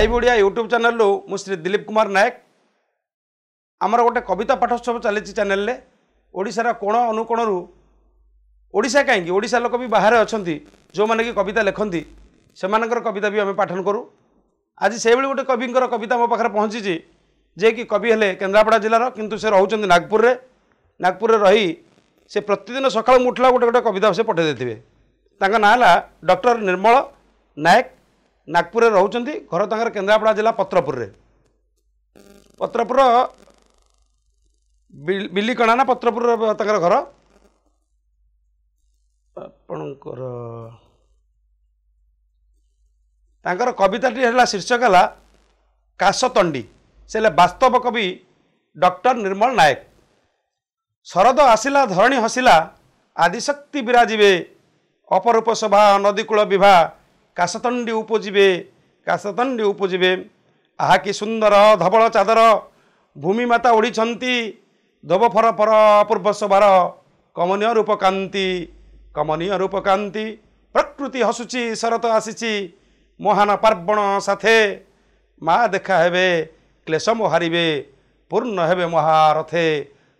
live Odia YouTube ଚ୍ୟାନେଲ୍ରୁ ମୁଁ ଶ୍ରୀ ଦିଲୀପ କୁମାର ନାୟକ ଆମର ଗୋଟେ କବିତା ପାଠୋତ୍ସବ ଚାଲିଛି ଚ୍ୟାନେଲ୍ରେ ଓଡ଼ିଶାର କୋଣ ଅନୁକୋଣରୁ ଓଡ଼ିଶା କାହିଁକି ଓଡ଼ିଶା ଲୋକ ବି ବାହାରେ ଅଛନ୍ତି ଯେଉଁମାନେ କି କବିତା ଲେଖନ୍ତି ସେମାନଙ୍କର କବିତା ବି ଆମେ ପାଠନ କରୁ ଆଜି ସେଇଭଳି ଗୋଟେ କବିଙ୍କର କବିତା ମୋ ପାଖରେ ପହଞ୍ଚିଛି ଯିଏକି କବି ହେଲେ କେନ୍ଦ୍ରାପଡ଼ା ଜିଲ୍ଲାର କିନ୍ତୁ ସେ ରହୁଛନ୍ତି ନାଗପୁରରେ ନାଗପୁରରେ ରହି ସେ ପ୍ରତିଦିନ ସକାଳୁ ମୁଠିଲା ଗୋଟେ ଗୋଟେ କବିତା ସେ ପଠାଇ ଦେଇଥିବେ ତାଙ୍କ ନାଁ ହେଲା ଡକ୍ଟର ନିର୍ମଳ ନାୟକ ନାଗପୁରରେ ରହୁଛନ୍ତି ଘର ତାଙ୍କର କେନ୍ଦ୍ରାପଡ଼ା ଜିଲ୍ଲା ପତ୍ରପୁରରେ ପତ୍ରପୁର ବିଲିକଣା ନା ପତ୍ରପୁର ତାଙ୍କର ଘର ଆପଣଙ୍କର ତାଙ୍କର କବିତାଟି ହେଲା ଶୀର୍ଷକ ହେଲା କାଶତଣ୍ଡି ସେ ହେଲେ ବାସ୍ତବ କବି ଡକ୍ଟର ନିର୍ମଳ ନାୟକ ଶରଦ ଆସିଲା ଧରଣୀ ହସିଲା ଆଦିଶକ୍ତି ବିରାଜିବେ ଅପରୂପ ସଭା ନଦୀକୂଳ ବିଭା କାଶତଣ୍ଡି ଉପୁଜିବେ କାଶତଣ୍ଡି ଉପୁଜିବେ ଆହା କି ସୁନ୍ଦର ଧବଳ ଚାଦର ଭୂମି ମାତା ଉଡ଼ିଛନ୍ତି ଦେବଫର ପର ପୂର୍ବ ସଭାର କମନୀୟ ରୂପକାନ୍ତି କମନୀୟ ରୂପକାନ୍ତି ପ୍ରକୃତି ହସୁଛି ଶରତ ଆସିଛି ମହାନ ପାର୍ବଣ ସାଥେ ମା ଦେଖା ହେବେ କ୍ଲେଶ ହାରିବେ ପୂର୍ଣ୍ଣ ହେବେ ମହାରଥେ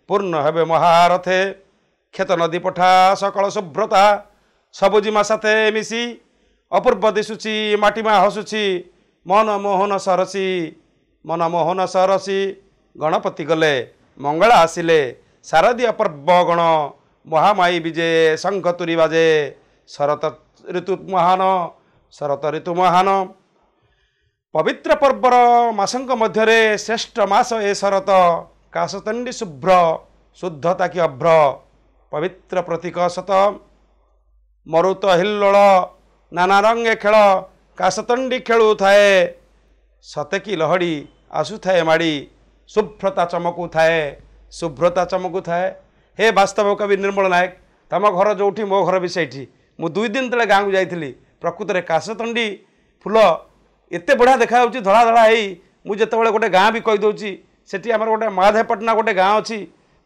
ପୂର୍ଣ୍ଣ ହେବେ ମହାରଥେ କ୍ଷେତ ନଦୀ ପଠା ସକଳ ଶୁଭ୍ରତା ସବୁଜିମା ସାଥେ ମିଶି अपूर्व माटी माटिमा हसुची मन मोहन सरसी मन मोहन सरसी गणपति गले मङ्गलासे शारदीय पर्व गण महामा विजे तुरी बाजे शरत ऋतु महान शरत ऋतु महान पवित्र पर्वर मध्यरे श्रेष्ठ मास ए शरत काशतण्डी शुभ्र शुद्धता कि अभ्र पवित्र प्रतीक सत मरुत हिल्ल নানা রঙে খেল কাশতণ্ডি খেলু থাকে সতেকি লহড়ি আসুথায় মাড়ি শুভ্রতা চমকু থাকে শুভ্রতা চমকু থাকে হে বাস্তব কবি নির্মল নায়ক ତମ ଘର ଯେଉଁଠି ମୋ ଘର ବି ସେଇଠି ମୁଁ ଦୁଇ ଦିନ ତଳେ ଗାଁକୁ ଯାଇଥିଲି ପ୍ରକୃତରେ କାଶତଣ୍ଡି ଫୁଲ ଏତେ ବଢ଼ିଆ ଦେଖାଯାଉଛି ଧଳା ଧଳା ହେଇ ମୁଁ ଯେତେବେଳେ ଗୋଟେ ଗାଁ ବି କହିଦେଉଛି ସେଠି ଆମର ଗୋଟେ ମହାଦେବପାଟଣା ଗୋଟେ ଗାଁ ଅଛି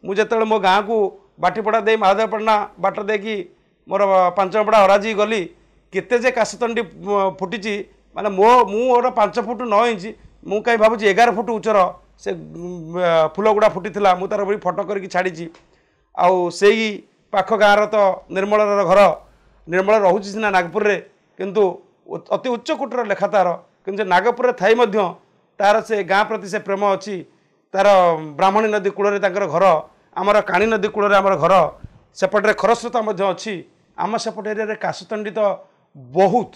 ମୁଁ ଯେତେବେଳେ ମୋ ଗାଁକୁ ବାଟିପଡ଼ା ଦେଇ ମହାଦେବପାଟଣା ବାଟ ଦେଇକି ମୋର ପାଞ୍ଚପଡ଼ା ହରାଜି ଗଲି କେତେ ଯେ କାଶତଣ୍ଡି ଫୁଟିଛି ମାନେ ମୋ ମୁଁ ମୋର ପାଞ୍ଚ ଫୁଟ ନଅ ଇଞ୍ଚ ମୁଁ କାହିଁ ଭାବୁଛି ଏଗାର ଫୁଟ ଉଚ୍ଚର ସେ ଫୁଲଗୁଡ଼ା ଫୁଟିଥିଲା ମୁଁ ତା'ର ବି ଫଟୋ କରିକି ଛାଡ଼ିଛି ଆଉ ସେଇ ପାଖ ଗାଁର ତ ନିର୍ମଳର ଘର ନିର୍ମଳ ରହୁଛି ସିନା ନାଗପୁରରେ କିନ୍ତୁ ଅତି ଉଚ୍ଚକୋଟୀର ଲେଖା ତା'ର କିନ୍ତୁ ନାଗପୁରରେ ଥାଇ ମଧ୍ୟ ତା'ର ସେ ଗାଁ ପ୍ରତି ସେ ପ୍ରେମ ଅଛି ତା'ର ବ୍ରାହ୍ମଣୀ ନଦୀ କୂଳରେ ତାଙ୍କର ଘର ଆମର କାଳୀ ନଦୀ କୂଳରେ ଆମର ଘର ସେପଟରେ ଖରସ୍ରୋତା ମଧ୍ୟ ଅଛି ଆମ ସେପଟ ଏରିଆରେ କାଶତଣ୍ଡି ତ ବହୁତ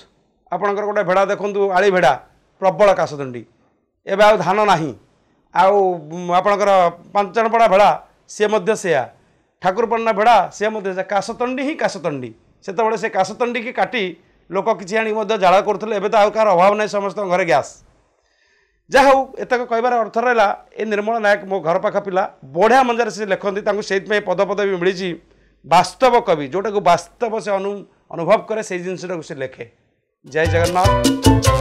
ଆପଣଙ୍କର ଗୋଟେ ଭେଡ଼ା ଦେଖନ୍ତୁ ଆଳି ଭେଡ଼ା ପ୍ରବଳ କାଶଦଣ୍ଡି ଏବେ ଆଉ ଧାନ ନାହିଁ ଆଉ ଆପଣଙ୍କର ପାଞ୍ଚଜଣପଡ଼ା ଭେଡ଼ା ସିଏ ମଧ୍ୟ ସେଇଆ ଠାକୁରପଣ୍ଡା ଭେଡ଼ା ସିଏ ମଧ୍ୟ ସେ କାଶତଣ୍ଡି ହିଁ କାଶତଣ୍ଡି ସେତେବେଳେ ସେ କାଶତଣ୍ଡିକି କାଟି ଲୋକ କିଛି ଆଣିକି ମଧ୍ୟ ଜାଳ କରୁଥିଲେ ଏବେ ତ ଆଉ କାହାର ଅଭାବ ନାହିଁ ସମସ୍ତଙ୍କ ଘରେ ଗ୍ୟାସ୍ ଯାହା ହଉ ଏତକ କହିବାର ଅର୍ଥ ରହିଲା ଏ ନିର୍ମଳ ନାୟକ ମୋ ଘର ପାଖ ପିଲା ବଢ଼ିଆ ମଜାରେ ସେ ଲେଖନ୍ତି ତାଙ୍କୁ ସେଇଥିପାଇଁ ପଦପଦବୀ ମିଳିଛି ବାସ୍ତବ କବି ଯେଉଁଟାକୁ ବାସ୍ତବ ସେ ଅନୁ ଅନୁଭବ କରେ ସେଇ ଜିନିଷଟାକୁ ସେ ଲେଖେ ଜୟ ଜଗନ୍ନାଥ